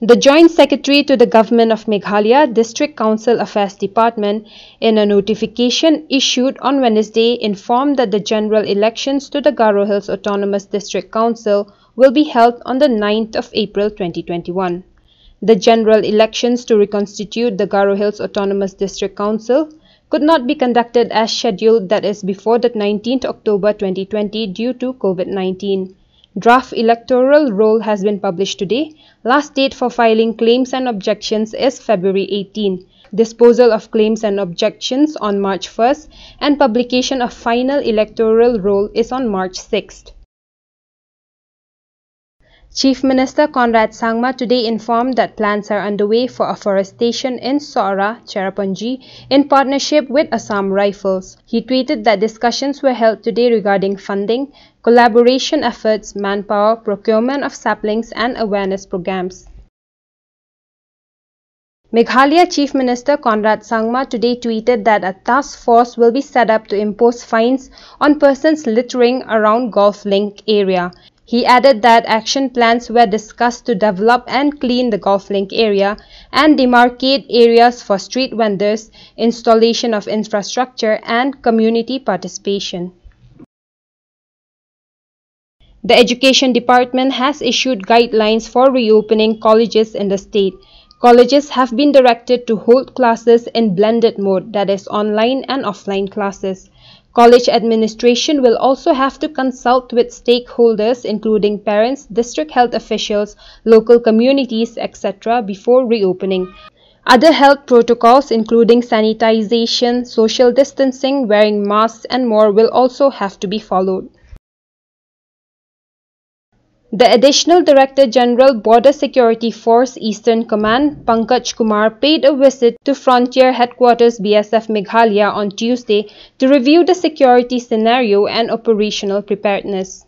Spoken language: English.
The Joint Secretary to the Government of Meghalaya District Council Affairs Department, in a notification issued on Wednesday, informed that the general elections to the Garo Hills Autonomous District Council will be held on the 9th of April 2021. The general elections to reconstitute the Garo Hills Autonomous District Council could not be conducted as scheduled, that is, before the 19th October 2020, due to COVID 19. Draft electoral roll has been published today. Last date for filing claims and objections is February 18. Disposal of claims and objections on March 1st and publication of final electoral roll is on March 6th. Chief Minister Conrad Sangma today informed that plans are underway for afforestation in Sora, Cherrapunji, in partnership with Assam Rifles. He tweeted that discussions were held today regarding funding, collaboration efforts, manpower, procurement of saplings, and awareness programs. Meghalaya Chief Minister Conrad Sangma today tweeted that a task force will be set up to impose fines on persons littering around Golf Link area. He added that action plans were discussed to develop and clean the golf link area and demarcate areas for street vendors, installation of infrastructure, and community participation. The Education Department has issued guidelines for reopening colleges in the state. Colleges have been directed to hold classes in blended mode, that is, online and offline classes. College administration will also have to consult with stakeholders including parents, district health officials, local communities, etc. before reopening. Other health protocols including sanitization, social distancing, wearing masks and more will also have to be followed. The Additional Director General Border Security Force Eastern Command, Pankaj Kumar, paid a visit to Frontier Headquarters BSF Meghalaya on Tuesday to review the security scenario and operational preparedness.